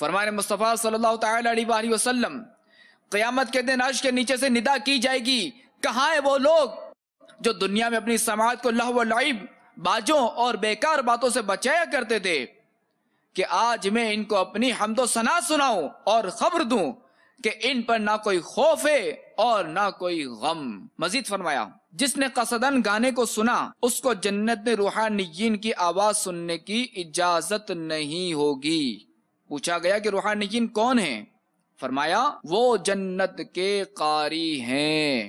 फरमान मुस्तफ़ा सल्लल्लाहु अलैहि वसल्लम क़यामत के दिन अर्श के नीचे से निदा की जाएगी कहाँ है वो लोग जो दुनिया में अपनी समाज को लहव लाइब बाजों और बेकार बातों से बचाया करते थे कि आज मैं इनको अपनी हमदो सना सुनाऊं और खबर दूं कि इन पर ना कोई खौफ है और ना कोई गम मजीद फरमाया जिसने कसदन गाने को सुना उसको जन्नत में रूहानियन की आवाज सुनने की इजाजत नहीं होगी पूछा गया कि रूहानियन कौन है फरमाया वो जन्नत के कारी हैं